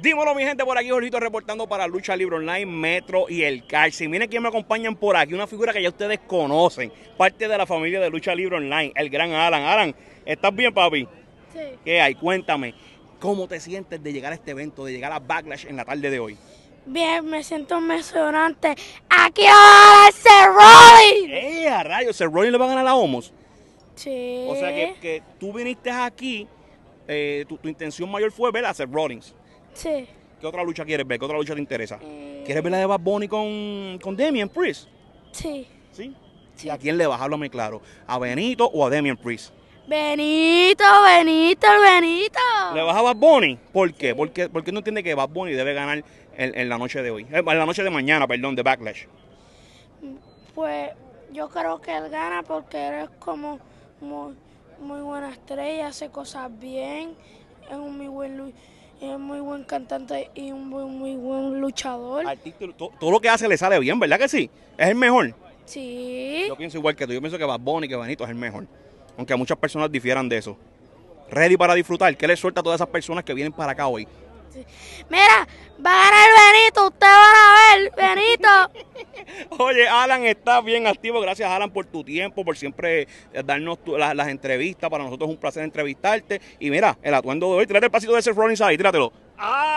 Dímelo, mi gente, por aquí Jorgito reportando para Lucha Libre Online, Metro y el Calci. Miren quién me acompañan por aquí, una figura que ya ustedes conocen, parte de la familia de Lucha Libre Online, el gran Alan. Alan, ¿estás bien, papi? Sí. ¿Qué hay? Cuéntame, ¿cómo te sientes de llegar a este evento, de llegar a Backlash en la tarde de hoy? Bien, me siento emocionante. ¡Aquí va a ganar ¡Eh, a rayos! Rollins le va a ganar a Homos? Sí. O sea que, tú viniste aquí, eh, tu, intención mayor fue ver a ser Rollins. Sí. ¿Qué otra lucha quieres ver? ¿Qué otra lucha te interesa? ¿Quieres ver la de Bad Bunny con, con Demian Priest? Sí. ¿Sí? sí. sí a quién le vas? muy claro. ¿A Benito o a Demian Priest? Benito, Benito, Benito. ¿Le vas a Bad Bunny? ¿Por qué? ¿Por Porque, porque no entiende que Bad Bunny debe ganar en, la noche de hoy. Eh, en la noche de mañana, perdón, de Backlash. Pues yo creo que él gana porque él es como muy, buena estrella, hace cosas bien, es un muy buen Luis es muy buen cantante y un muy, muy buen luchador. todo, lo que hace le sale bien, ¿verdad que sí? Es el mejor. Sí. Yo pienso igual que tú. Yo pienso que Bad Bunny, que Benito es el mejor. Aunque muchas personas difieran de eso. Ready para disfrutar. ¿Qué le suelta a todas esas personas que vienen para acá hoy? Mira, para Oye, Alan está bien activo. Gracias, Alan, por tu tiempo, por siempre eh, darnos tu, las entrevistas. Para nosotros es un placer entrevistarte. Y mira, el atuendo de hoy, tírate el pasito de ese Rollins ahí, tíratelo. ¡Ah!